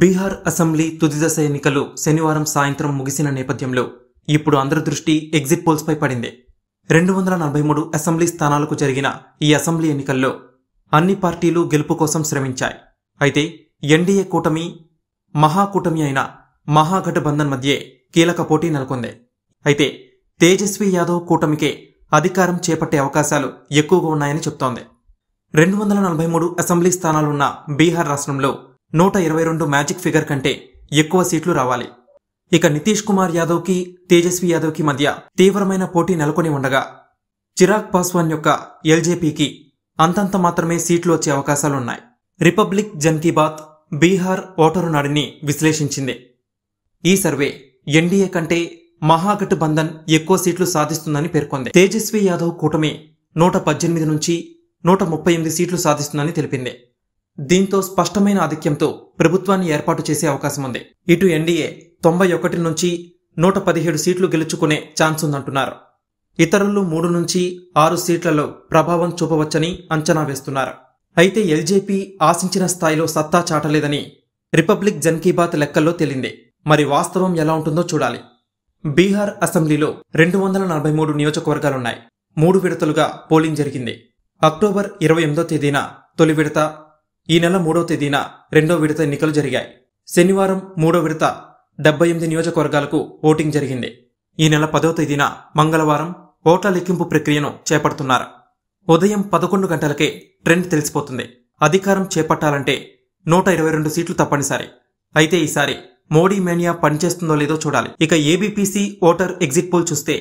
Bihar assembly తుదిదశ ఎన్నికలు శనివారం సాయంత్రం ముగిసిన నేపథ్యంలో ఇప్పుడు అందరి దృష్టి ఎగ్జిట్ పోల్స్పై పడింది రెండు వందల నలభై మూడు అసెంబ్లీ స్థానాలకు జరిగిన ఈ అసెంబ్లీ ఎన్నికల్లో అన్ని పార్టీలు గెలుపు కోసం శ్రమించాయి అయితే ఎన్డీఏ కూటమి మహాకూటమి అయిన మహాగఠబంధన్ మధ్యే కీలక పోటీ నెలకొంది అయితే తేజస్వి యాదవ్ కూటమికే అధికారం చేపట్టే అవకాశాలు ఎక్కువగా ఉన్నాయని చెప్తోంది రెండు వందల నలభై మూడు అసెంబ్లీ స్థానాలున్న బీహార్ రాష్ట్రంలో నూట ఇరవై రెండు మ్యాజిక్ ఫిగర్ కంటే ఎక్కువ సీట్లు రావాలి ఇక నితీష్ కుమార్ యాదవ్కి తేజస్వి యాదవ్కి మధ్య తీవ్రమైన పోటీ నెలకొని ఉండగా చిరాగ్ పాస్వాన్ యొక్క ఎల్జేపీకి అంతంత మాత్రమే సీట్లు వచ్చే అవకాశాలున్నాయి రిపబ్లిక్ జన్ కీ బాత్ బీహార్ ఓటరు నాడిని విశ్లేషించింది ఈ సర్వే ఎన్డీఏ కంటే మహాగఠబంధన్ ఎక్కువ సీట్లు సాధిస్తుందని పేర్కొంది తేజస్వి యాదవ్ కూటమి నూట పద్దెనిమిది నుంచి నూట ముప్పై ఎనిమిది సీట్లు సాధిస్తుందని తెలిపింది దీంతో స్పష్టమైన ఆధిక్యంతో ప్రభుత్వాన్ని ఏర్పాటు చేసే అవకాశం ఉంది ఇటు ఎన్డీఏ తొంభై ఒకటి నుంచి నూట పదిహేడు సీట్లు గెలుచుకునే ఛాన్స్ ఉందంటున్నారు ఇతరులు మూడు నుంచి ఆరు సీట్లలో ప్రభావం చూపవచ్చని అంచనా వేస్తున్నారు అయితే ఎల్జేపీ ఆశించిన స్థాయిలో సత్తా చాటలేదని రిపబ్లిక్ జన్కీబాత్ లెక్కల్లో తేలింది మరి వాస్తవం ఎలా ఉంటుందో చూడాలి బీహార్ అసెంబ్లీలో రెండు వందల నలభై మూడు నియోజకవర్గాలున్నాయి మూడు విడతలుగా పోలింగ్ జరిగింది అక్టోబర్ ఇరవై ఎనిమిదో తేదీన తొలి విడత ఈ నెల మూడవ తేదీన రెండో విడత ఎన్నికలు జరిగాయి శనివారం మూడో విడత డెబ్బై ఎనిమిది నియోజకవర్గాలకు ఓటింగ్ జరిగింది ఈ నెల పదవ తేదీన మంగళవారం ఓట్ల లెక్కింపు ప్రక్రియను చేపడుతున్నారు ఉదయం పదకొండు గంటలకే ట్రెండ్ తెలిసిపోతుంది అధికారం చేపట్టాలంటే నూట ఇరవై రెండు సీట్లు తప్పనిసరి అయితే ఈసారి మోడీ మేనియా పనిచేస్తుందో లేదో చూడాలి ఇక ఏబీపీసీ ఓటర్ ఎగ్జిట్ పోల్ చూస్తే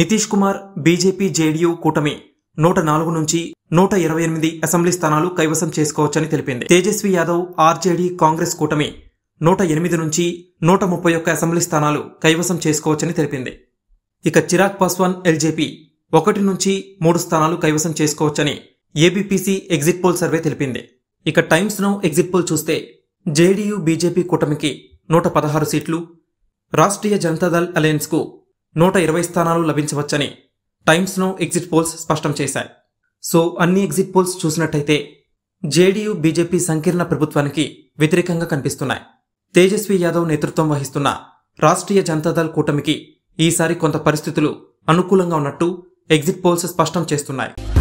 నితీష్ కుమార్ బీజేపీ జేడీయూ కూటమి నూట నాలుగు నుంచి నూట ఇరవై ఎనిమిది అసెంబ్లీ స్థానాలు కైవసం చేసుకోవచ్చని తెలిపింది తేజస్వి యాదవ్ ఆర్జేడీ కాంగ్రెస్ కూటమి నూట ఎనిమిది నుంచి నూట ముప్పై ఒక్క అసెంబ్లీ స్థానాలు కైవసం చేసుకోవచ్చని తెలిపింది ఇక చిరాగ్ పాస్వాన్ ఎల్జేపీ ఒకటి నుంచి మూడు స్థానాలు కైవసం చేసుకోవచ్చని ఏబీపీసీ ఎగ్జిట్ పోల్ సర్వే తెలిపింది ఇక టైమ్స్ నౌ ఎగ్జిట్ పోల్ చూస్తే జేడీయూ బీజేపీ కూటమికి నూట పదహారు సీట్లు రాష్ట్రీయ జనతాదళ్ అలయన్స్కు నూట ఇరవై స్థానాలు లభించవచ్చని టైమ్స్ను ఎగ్జిట్ పోల్స్ స్పష్టం చేశాయి సో అన్ని ఎగ్జిట్ పోల్స్ చూసినట్టయితే జేడీయూ బీజేపీ సంకీర్ణ ప్రభుత్వానికి వ్యతిరేకంగా కనిపిస్తున్నాయి తేజస్వి యాదవ్ నేతృత్వం వహిస్తున్న రాష్ట్రీయ జనతాదళ్ కూటమికి ఈసారి కొంత పరిస్థితులు అనుకూలంగా ఉన్నట్టు ఎగ్జిట్ పోల్స్ స్పష్టం చేస్తున్నాయి